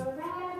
Bye.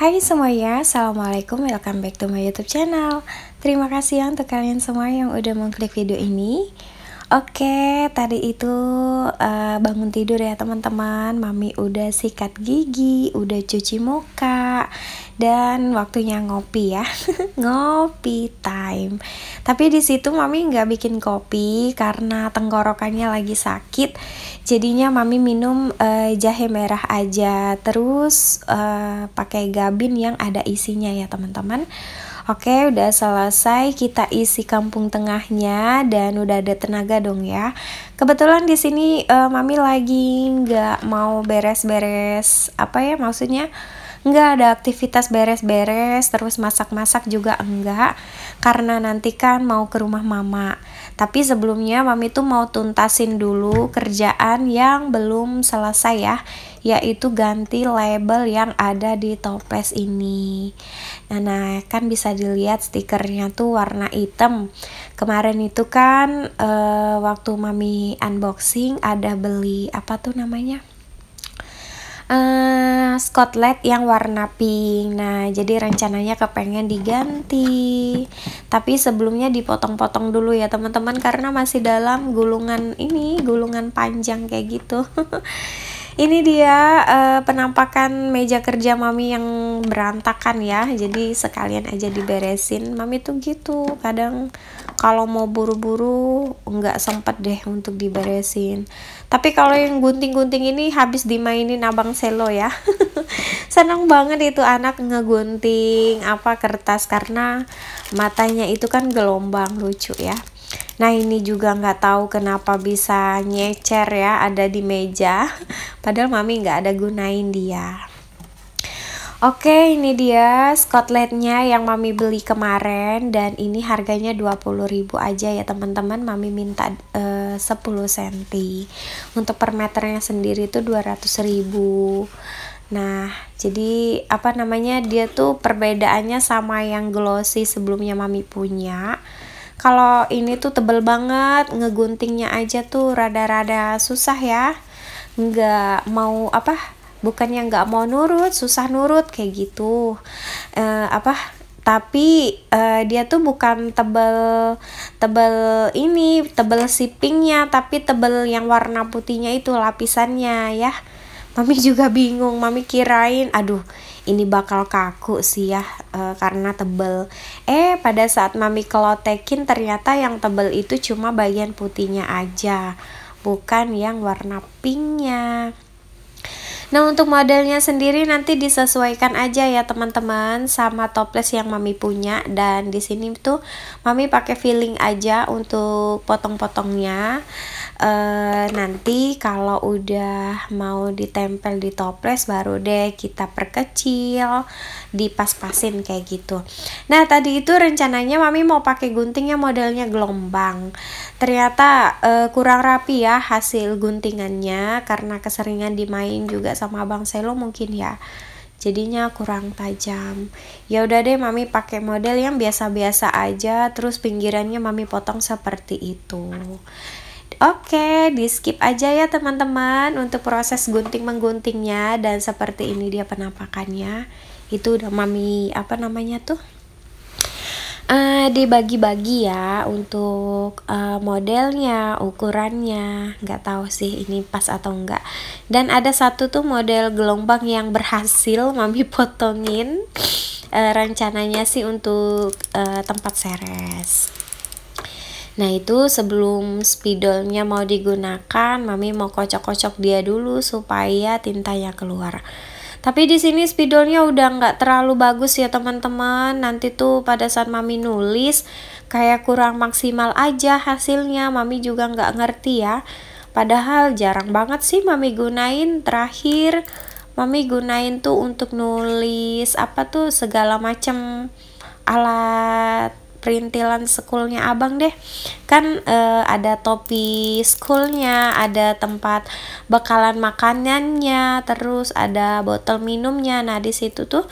Hai semuanya, Assalamualaikum, welcome back to my youtube channel Terima kasih yang untuk kalian semua yang udah mengklik video ini Oke, tadi itu uh, bangun tidur ya teman-teman Mami udah sikat gigi, udah cuci muka dan waktunya ngopi ya ngopi time tapi di situ mami nggak bikin kopi karena tenggorokannya lagi sakit jadinya mami minum uh, jahe merah aja terus uh, pakai gabin yang ada isinya ya teman-teman Oke, udah selesai kita isi kampung tengahnya dan udah ada tenaga dong ya. Kebetulan di sini uh, mami lagi nggak mau beres-beres apa ya maksudnya nggak ada aktivitas beres-beres terus masak-masak juga enggak karena nanti kan mau ke rumah mama tapi sebelumnya mami tuh mau tuntasin dulu kerjaan yang belum selesai ya yaitu ganti label yang ada di toples ini nah, nah kan bisa dilihat stikernya tuh warna hitam kemarin itu kan uh, waktu mami unboxing ada beli apa tuh namanya uh, yang warna pink. Nah, jadi rencananya kepengen diganti. Tapi sebelumnya dipotong-potong dulu ya, teman-teman, karena masih dalam gulungan ini, gulungan panjang kayak gitu. ini dia uh, penampakan meja kerja mami yang berantakan ya jadi sekalian aja diberesin mami tuh gitu kadang kalau mau buru-buru nggak sempet deh untuk diberesin tapi kalau yang gunting-gunting ini habis dimainin abang selo ya Seneng banget itu anak ngegunting apa kertas karena matanya itu kan gelombang lucu ya Nah ini juga nggak tahu kenapa bisa nyecer ya ada di meja. Padahal mami nggak ada gunain dia. Oke ini dia skotletnya yang mami beli kemarin dan ini harganya 20.000 aja ya teman-teman mami minta uh, 10 cm untuk per meternya sendiri itu 200.000 Nah, jadi apa namanya dia tuh perbedaannya sama yang glossy sebelumnya mami punya. Kalau ini tuh tebel banget, ngeguntingnya aja tuh rada-rada susah ya. Nggak mau apa? Bukannya nggak mau nurut, susah nurut kayak gitu. e, apa? tapi uh, dia tuh bukan tebel tebel ini tebel sipingnya tapi tebel yang warna putihnya itu lapisannya ya mami juga bingung mami kirain aduh ini bakal kaku sih ya uh, karena tebel eh pada saat mami kelotekin ternyata yang tebel itu cuma bagian putihnya aja bukan yang warna pinknya Nah untuk modelnya sendiri nanti disesuaikan aja ya teman-teman sama toples yang mami punya dan di sini tuh mami pakai feeling aja untuk potong-potongnya. Eh, nanti kalau udah mau ditempel di toples baru deh kita perkecil dipas-pasin kayak gitu nah tadi itu rencananya mami mau pakai gunting yang modelnya gelombang ternyata uh, kurang rapi ya hasil guntingannya karena keseringan dimain juga sama abang selo mungkin ya jadinya kurang tajam. Ya udah deh mami pakai model yang biasa-biasa aja terus pinggirannya mami potong seperti itu. Oke, di skip aja ya teman-teman untuk proses gunting-mengguntingnya dan seperti ini dia penampakannya. Itu udah mami apa namanya tuh? Uh, dibagi-bagi ya untuk uh, modelnya, ukurannya, nggak tahu sih ini pas atau enggak. Dan ada satu tuh model gelombang yang berhasil mami potongin. Uh, rencananya sih untuk uh, tempat seres. Nah itu sebelum spidolnya mau digunakan, mami mau kocok-kocok dia dulu supaya tintanya keluar. Tapi di sini spidolnya udah nggak terlalu bagus ya teman-teman. Nanti tuh pada saat mami nulis kayak kurang maksimal aja hasilnya. Mami juga nggak ngerti ya. Padahal jarang banget sih mami gunain terakhir. Mami gunain tuh untuk nulis apa tuh segala macam alat perintilan sekulnya abang deh kan uh, ada topi sekulnya, ada tempat bekalan makanannya terus ada botol minumnya nah di situ tuh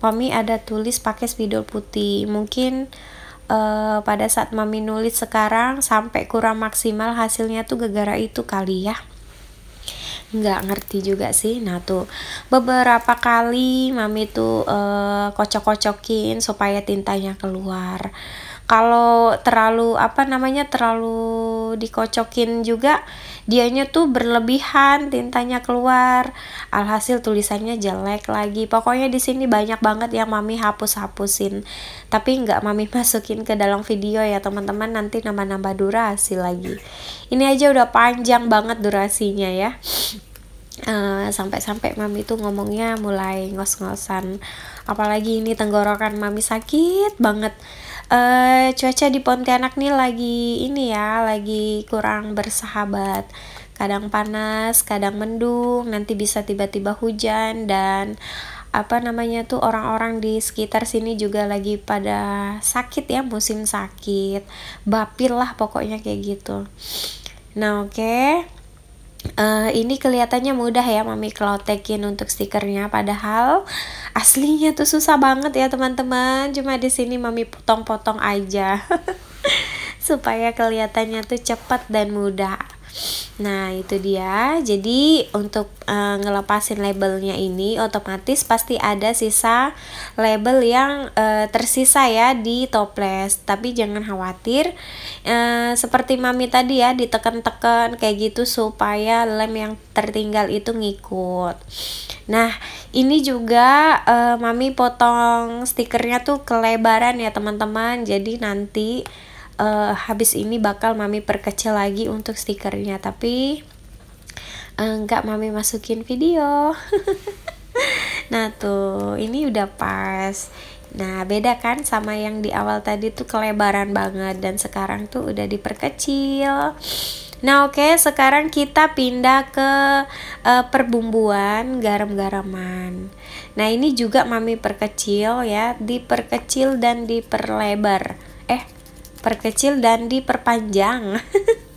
mami ada tulis pakai spidol putih mungkin uh, pada saat mami nulis sekarang sampai kurang maksimal hasilnya tuh gegara itu kali ya nggak ngerti juga sih nah tuh beberapa kali mami tuh uh, kocok-kocokin supaya tintanya keluar kalau terlalu apa namanya terlalu dikocokin juga dianya tuh berlebihan tintanya keluar alhasil tulisannya jelek lagi pokoknya di sini banyak banget yang mami hapus hapusin tapi nggak mami masukin ke dalam video ya teman-teman nanti nambah-nambah durasi lagi ini aja udah panjang banget durasinya ya Eh, sampai-sampai mami tuh ngomongnya mulai ngos-ngosan apalagi ini tenggorokan mami sakit banget uh, cuaca di Pontianak nih lagi ini ya lagi kurang bersahabat kadang panas kadang mendung nanti bisa tiba-tiba hujan dan apa namanya tuh orang-orang di sekitar sini juga lagi pada sakit ya musim sakit bapil lah pokoknya kayak gitu nah oke okay Uh, ini kelihatannya mudah ya mami klotekin untuk stikernya padahal aslinya tuh susah banget ya teman-teman cuma di sini mami potong-potong aja supaya kelihatannya tuh cepat dan mudah Nah, itu dia. Jadi, untuk e, ngelepasin labelnya ini otomatis pasti ada sisa label yang e, tersisa ya di toples. Tapi jangan khawatir e, seperti mami tadi ya ditekan-tekan kayak gitu supaya lem yang tertinggal itu ngikut. Nah, ini juga e, mami potong stikernya tuh kelebaran ya, teman-teman. Jadi nanti uh, habis ini bakal mami perkecil lagi untuk stikernya tapi enggak eh, uh, mami masukin video nah tuh ini udah pas Nah, beda kan sama yang di awal tadi tuh kelebaran banget dan sekarang tuh udah diperkecil. Nah, oke, okay, sekarang kita pindah ke uh, perbumbuan garam-garaman. Nah, ini juga mami perkecil ya, diperkecil dan diperlebar diperkecil dan diperpanjang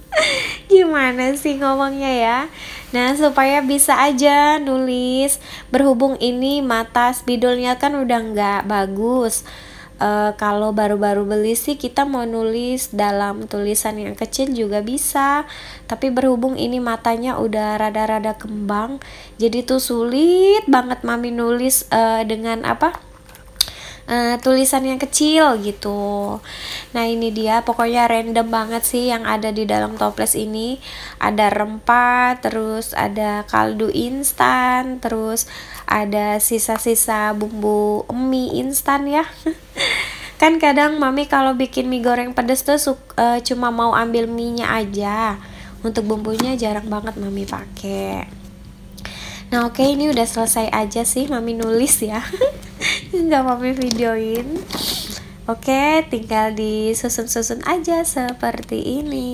gimana sih ngomongnya ya Nah supaya bisa aja nulis Berhubung ini mata spidolnya kan udah nggak bagus e, Kalau baru-baru beli sih kita mau nulis dalam tulisan yang kecil juga bisa Tapi berhubung ini matanya udah rada-rada kembang Jadi tuh sulit banget mami nulis e, dengan apa Eh, tulisan yang kecil gitu nah ini dia pokoknya random banget sih yang ada di dalam toples ini ada rempah terus ada kaldu instan terus ada sisa-sisa bumbu mie instan ya kan kadang mami kalau bikin mie goreng pedes tuh uh, cuma mau ambil mie-nya aja untuk bumbunya jarang banget mami pakai Nah oke okay, ini udah selesai aja sih mami nulis ya nggak mami videoin oke tinggal disusun-susun aja seperti ini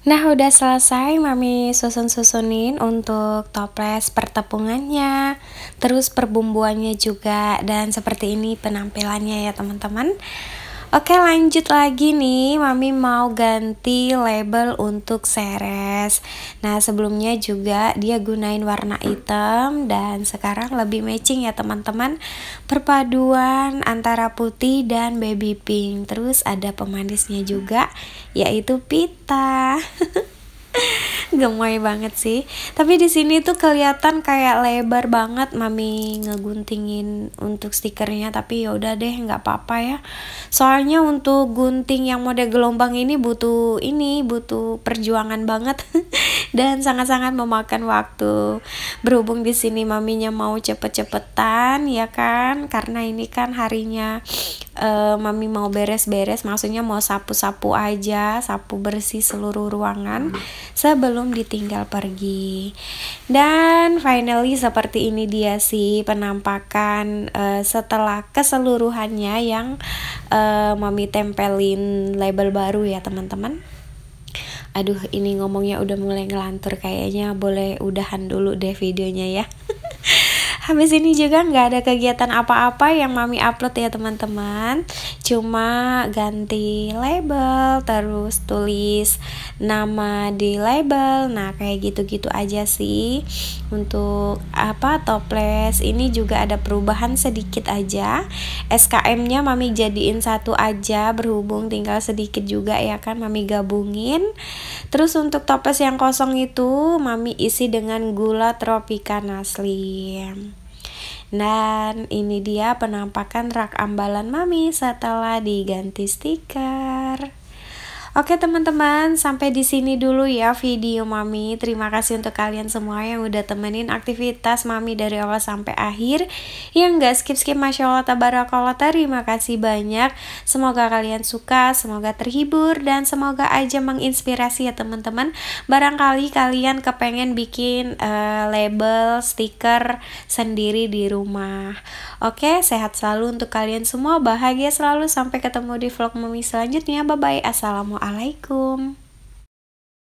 Nah udah selesai mami susun-susunin untuk toples pertepungannya Terus perbumbuannya juga dan seperti ini penampilannya ya teman-teman Oke lanjut lagi nih Mami mau ganti label untuk seres Nah sebelumnya juga dia gunain warna hitam Dan sekarang lebih matching ya teman-teman Perpaduan antara putih dan baby pink Terus ada pemanisnya juga Yaitu pita gemoy banget sih tapi di sini tuh kelihatan kayak lebar banget mami ngeguntingin untuk stikernya tapi yaudah deh nggak apa-apa ya soalnya untuk gunting yang model gelombang ini butuh ini butuh perjuangan banget dan sangat-sangat memakan waktu berhubung di sini maminya mau cepet-cepetan ya kan karena ini kan harinya uh, mami mau beres-beres maksudnya mau sapu-sapu aja sapu bersih seluruh ruangan hmm. sebelum ditinggal pergi dan finally seperti ini dia sih penampakan uh, setelah keseluruhannya yang uh, mami tempelin label baru ya teman-teman aduh ini ngomongnya udah mulai ngelantur kayaknya boleh udahan dulu deh videonya ya habis ini juga nggak ada kegiatan apa-apa yang mami upload ya teman-teman cuma ganti label terus tulis nama di label nah kayak gitu-gitu aja sih untuk apa toples ini juga ada perubahan sedikit aja SKM nya mami jadiin satu aja berhubung tinggal sedikit juga ya kan mami gabungin terus untuk toples yang kosong itu mami isi dengan gula tropika naslim. Dan ini dia penampakan rak ambalan mami setelah diganti stiker. Oke teman-teman, sampai di sini dulu ya video Mami. Terima kasih untuk kalian semua yang udah temenin aktivitas Mami dari awal sampai akhir. Yang gak skip-skip Masya Allah Tabarakallah, terima kasih banyak. Semoga kalian suka, semoga terhibur, dan semoga aja menginspirasi ya teman-teman. Barangkali kalian kepengen bikin uh, label, stiker sendiri di rumah. Oke, sehat selalu untuk kalian semua, bahagia selalu. Sampai ketemu di vlog Mami selanjutnya. Bye-bye, Assalamualaikum. Assalamualaikum.